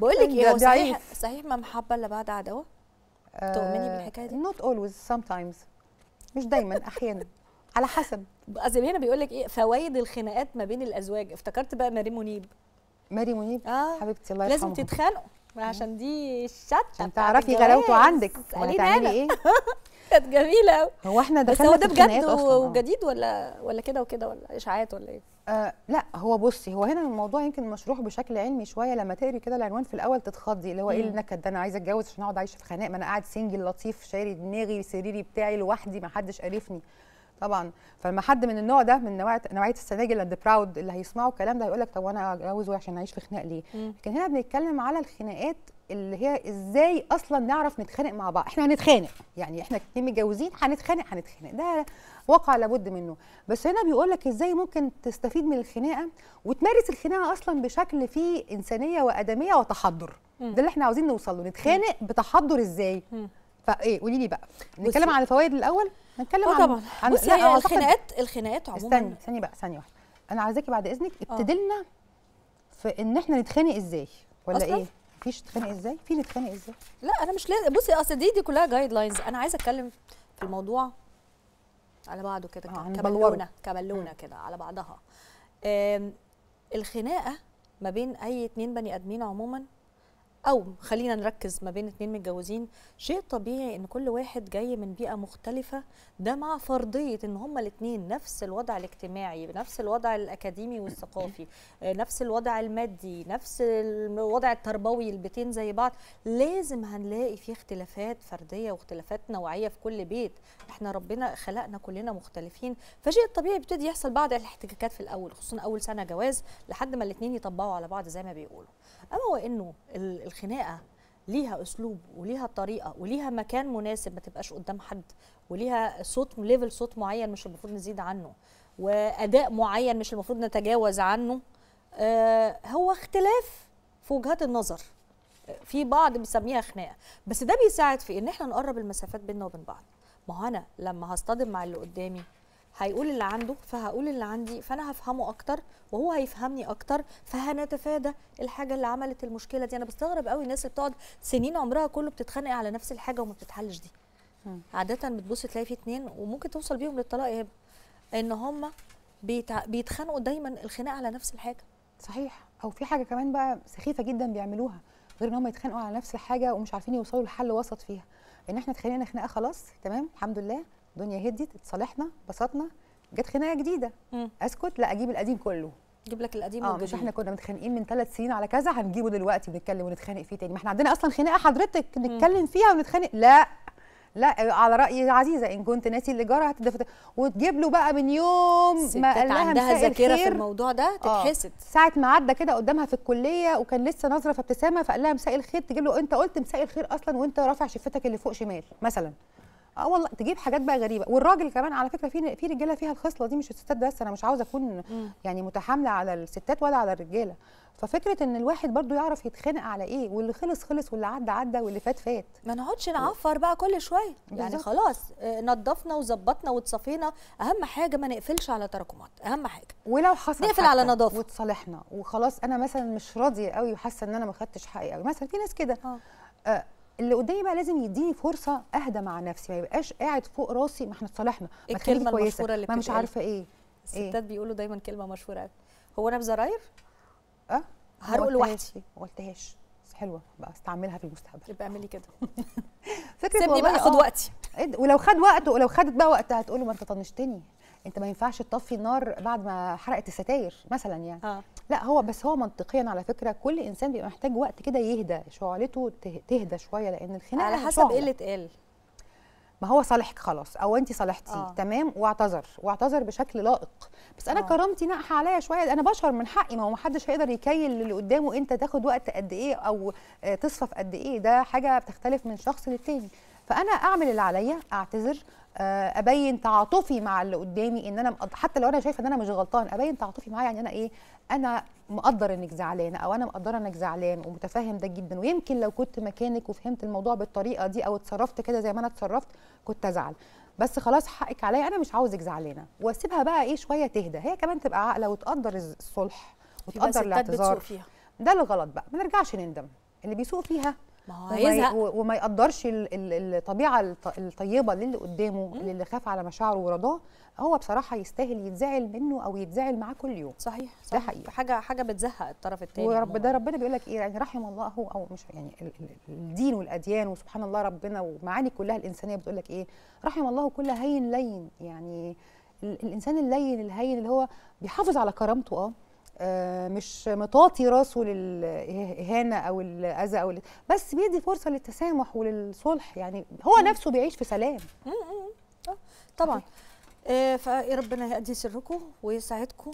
بقول لك آه، ايه صحيح صحيح ما محبه الا بعد عداوه؟ تؤمني آه، بالحكايه دي؟ نوت اولويز سام تايمز مش دايما احيانا على حسب قصدي هنا بيقول لك ايه فوائد الخناقات ما بين الازواج افتكرت بقى ماري منيب ماري منيب آه. حبيبتي الله يرحمها لازم تتخانقوا عشان دي الشطه عشان تعرفي غلاوته عندك ولا تعملي ايه كانت جميله قوي هو احنا دخلنا بس هو ده بجد وجديد ولا ولا كده وكده ولا اشاعات ولا ايه آه لا هو بصي هو هنا الموضوع يمكن مشروح بشكل علمي شويه لما تقري كده العنوان في الاول تتخضي اللي هو ايه النكد ده انا عايزه اتجوز عشان اقعد عايشه في خناق ما انا قاعد سنجل لطيف شاري دماغي سريري بتاعي لوحدي ما حدش قرفني طبعا فلما حد من النوع ده من نوعيه نوعيه السناجل اند براود اللي هيسمعوا الكلام ده هيقول لك طب وانا اتجوز عشان اعيش في خناق ليه؟ مم. لكن هنا بنتكلم على الخناقات اللي هي ازاي اصلا نعرف نتخانق مع بعض احنا هنتخانق يعني احنا اتنين متجوزين هنتخانق هنتخانق ده واقع لابد منه بس هنا بيقول لك ازاي ممكن تستفيد من الخناقه وتمارس الخناقه اصلا بشكل فيه انسانيه وادميه وتحضر مم. ده اللي احنا عاوزين نوصل له نتخانق مم. بتحضر ازاي؟ مم. فايه قولي لي بقى نتكلم على الفوائد الاول هنتكلم اه عن طبعا عن... بصي يعني الخناقات الخناقات عموما استني ثانية بقى ثانيه واحده انا عايزاكي بعد اذنك اه. ابتدلنا في ان احنا نتخانق ازاي ولا أصلاً؟ ايه مفيش تتخانق ازاي في نتخانق ازاي لا انا مش لازم بصي اصل دي دي كلها جايد لاينز انا عايزه اتكلم في الموضوع على بعضه كده آه كبلونة كده على بعضها الخناقه ما بين اي اتنين بني ادمين عموما او خلينا نركز ما بين اتنين متجوزين شيء طبيعي ان كل واحد جاي من بيئه مختلفه ده مع فرضيه ان هما الاتنين نفس الوضع الاجتماعي نفس الوضع الاكاديمي والثقافي آه، نفس الوضع المادي نفس الوضع التربوي البيتين زي بعض لازم هنلاقي في اختلافات فرديه واختلافات نوعيه في كل بيت احنا ربنا خلقنا كلنا مختلفين فشيء طبيعي بيبتدي يحصل بعض الاحتكاكات في الاول خصوصا اول سنه جواز لحد ما الاتنين يطبقوا على بعض زي ما بيقولوا اما وانه الخناقه ليها اسلوب وليها طريقه وليها مكان مناسب ما تبقاش قدام حد وليها صوت ليفل صوت معين مش المفروض نزيد عنه واداء معين مش المفروض نتجاوز عنه آه هو اختلاف في وجهات النظر في بعض بيسميها خناقه بس ده بيساعد في ان احنا نقرب المسافات بيننا وبين بعض ما هو انا لما هصطدم مع اللي قدامي هيقول اللي عنده فهقول اللي عندي فانا هفهمه اكتر وهو هيفهمني اكتر فهنتفادى الحاجه اللي عملت المشكله دي انا بستغرب قوي الناس اللي بتقعد سنين عمرها كله بتتخانق على نفس الحاجه وما بتتحلش دي عاده بتبص تلاقي في اتنين وممكن توصل بيهم للطلاق يا ان هم بيتخانقوا دايما الخناق على نفس الحاجه صحيح او في حاجه كمان بقى سخيفه جدا بيعملوها غير ان هم يتخانقوا على نفس الحاجه ومش عارفين يوصلوا لحل وسط فيها ان احنا اتخانقنا خناقه خلاص تمام الحمد لله الدنيا هديت اتصالحنا بسطنا جت خناقه جديده مم. اسكت لا اجيب القديم كله جيب لك القديم اه مش احنا كنا متخانقين من ثلاث سنين على كذا هنجيبه دلوقتي ونتكلم ونتخانق فيه تاني ما احنا عندنا اصلا خناقه حضرتك نتكلم فيها ونتخانق لا لا على راي عزيزه ان كنت ناسي اللي جرى وتجيب له بقى من يوم ما قال لها عندها ذاكره في الموضوع ده تتحسد آه. ساعه ما عدى كده قدامها في الكليه وكان لسه نظره ابتسامه فقال لها مساء الخير تجيب له انت قلت مساء الخير اصلا وانت رافع شفتك اللي فوق شمال مثلا اه والله تجيب حاجات بقى غريبه والراجل كمان على فكره في في رجاله فيها الخصله دي مش الستات بس انا مش عاوزه اكون م. يعني متحامله على الستات ولا على الرجاله ففكره ان الواحد برضو يعرف يتخانق على ايه واللي خلص خلص واللي عدى عدى واللي فات فات ما نقعدش نعفر بقى كل شويه يعني خلاص آه، نظفنا وظبطنا واتصفينا اهم حاجه ما نقفلش على تراكمات اهم حاجه ولو حصل نقفل على نظافه وتصالحنا وخلاص انا مثلا مش راضيه قوي وحاسه ان انا ما خدتش حقي قوي مثلا في ناس كده آه. آه، اللي قدامي بقى لازم يديني فرصه اهدى مع نفسي ما يبقاش قاعد فوق راسي ما احنا اتصالحنا ما الكلمه المشهوره اللي ما مش عارفه ايه, إيه. الستات إيه؟ بيقولوا دايما كلمه مشهوره هو انا بزراير اه هرقل لوحدي ما قلتهاش حلوه بقى استعملها في المستقبل يبقى اعملي كده فكره سيبني بقى اخد آه، وقتي ولو خد وقته ولو خدت بقى وقتها هتقول له ما انت طنشتني انت ما ينفعش تطفي النار بعد ما حرقت الستاير مثلا يعني آه. لا هو بس هو منطقيا على فكره كل انسان بيبقى محتاج وقت كده يهدى شعلته تهدى شويه لان الخناقه على حسب ايه اللي اتقال ما هو صالحك خلاص او انت صالحتي آه. تمام واعتذر واعتذر بشكل لائق بس انا آه. كرامتي ناقحه عليا شويه انا بشر من حقي ما هو ما حدش هيقدر يكيل اللي قدامه انت تاخد وقت قد ايه او آه، تصرف قد ايه ده حاجه بتختلف من شخص للتاني فانا اعمل اللي عليا اعتذر آه، ابين تعاطفي مع اللي قدامي ان انا حتى لو انا شايفه ان انا مش غلطان ابين تعاطفي معاه يعني انا ايه انا مقدر انك زعلانه او انا مقدره انك زعلان ومتفهم ده جدا ويمكن لو كنت مكانك وفهمت الموضوع بالطريقه دي او اتصرفت كده زي ما انا اتصرفت كنت ازعل بس خلاص حقك عليا انا مش عاوزك زعلانه واسيبها بقى ايه شويه تهدى هي كمان تبقى عاقله وتقدر الصلح وتقدر الاعتذار ده الغلط بقى ما نرجعش نندم اللي بيسوق فيها ما هو هيزهق وما يقدرش الطبيعه الطيبه للي قدامه للي خاف على مشاعره ورضاه هو بصراحه يستاهل يتزعل منه او يتزعل معاه كل يوم صحيح, صحيح. ده حقيقي حاجه حاجه بتزهق الطرف الثاني ورب ده ربنا بيقول لك ايه يعني رحم الله او مش يعني الدين والاديان وسبحان الله ربنا ومعاني كلها الانسانيه بتقول لك ايه رحم الله كل هين لين يعني الانسان اللين الهين اللي هو بيحافظ على كرامته اه آه، مش مطاطي راسه للاهانه او الاذى او بس بيدي فرصه للتسامح وللصلح يعني هو نفسه بيعيش في سلام آه، طبعا آه، فيا ربنا يهدي سركم ويساعدكم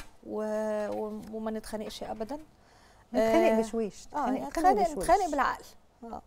وما نتخانقش ابدا نتخانق بشويش اه نتخانق بالعقل اه